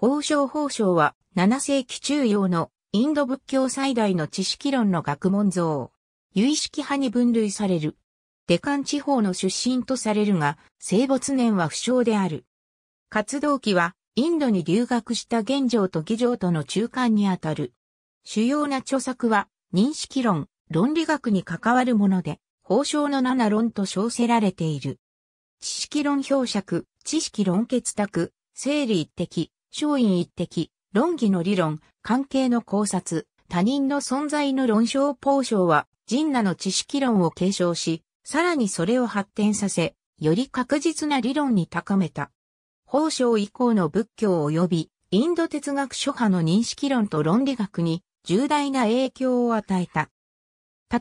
法相法相は7世紀中央のインド仏教最大の知識論の学問像。有意識派に分類される。デカン地方の出身とされるが、生没年は不詳である。活動期は、インドに留学した現状と議場との中間にあたる。主要な著作は、認識論、論理学に関わるもので、法相の七論と称せられている。知識論表尺、知識論結託、整理一的、商陰一滴、論議の理論、関係の考察、他人の存在の論証ポーショは、人那の知識論を継承し、さらにそれを発展させ、より確実な理論に高めた。法章以降の仏教及び、インド哲学諸派の認識論と論理学に重大な影響を与えた。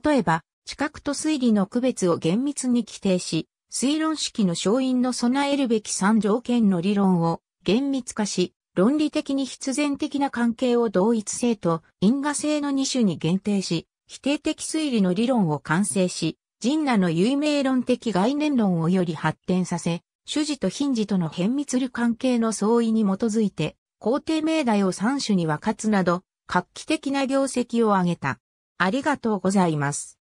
例えば、知覚と推理の区別を厳密に規定し、推論式の勝因の備えるべき三条件の理論を厳密化し、論理的に必然的な関係を同一性と因果性の2種に限定し、否定的推理の理論を完成し、人那の有名論的概念論をより発展させ、主事と品事との変密る関係の相違に基づいて、皇帝命題を三種に分かつなど、画期的な業績を挙げた。ありがとうございます。